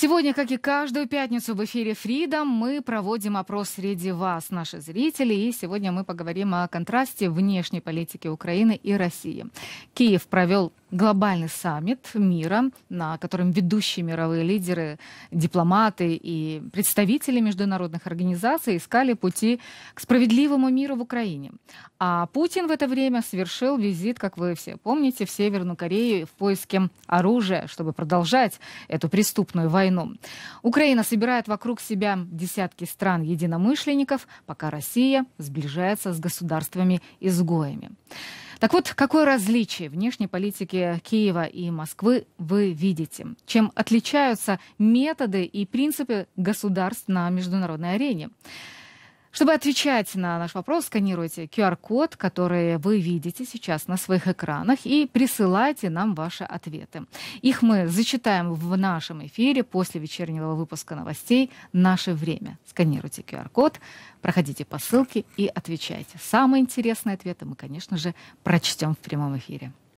Сегодня, как и каждую пятницу в эфире Freedom, мы проводим опрос среди вас, наши зрители, и сегодня мы поговорим о контрасте внешней политики Украины и России. Киев провел глобальный саммит мира, на котором ведущие мировые лидеры, дипломаты и представители международных организаций искали пути к справедливому миру в Украине. А Путин в это время совершил визит, как вы все помните, в Северную Корею в поиске оружия, чтобы продолжать эту преступную войну. Украина собирает вокруг себя десятки стран единомышленников, пока Россия сближается с государствами-изгоями. Так вот, какое различие внешней политики Киева и Москвы вы видите? Чем отличаются методы и принципы государств на международной арене? Чтобы отвечать на наш вопрос, сканируйте QR-код, который вы видите сейчас на своих экранах, и присылайте нам ваши ответы. Их мы зачитаем в нашем эфире после вечернего выпуска новостей «Наше время». Сканируйте QR-код, проходите по ссылке и отвечайте. Самые интересные ответы мы, конечно же, прочтем в прямом эфире.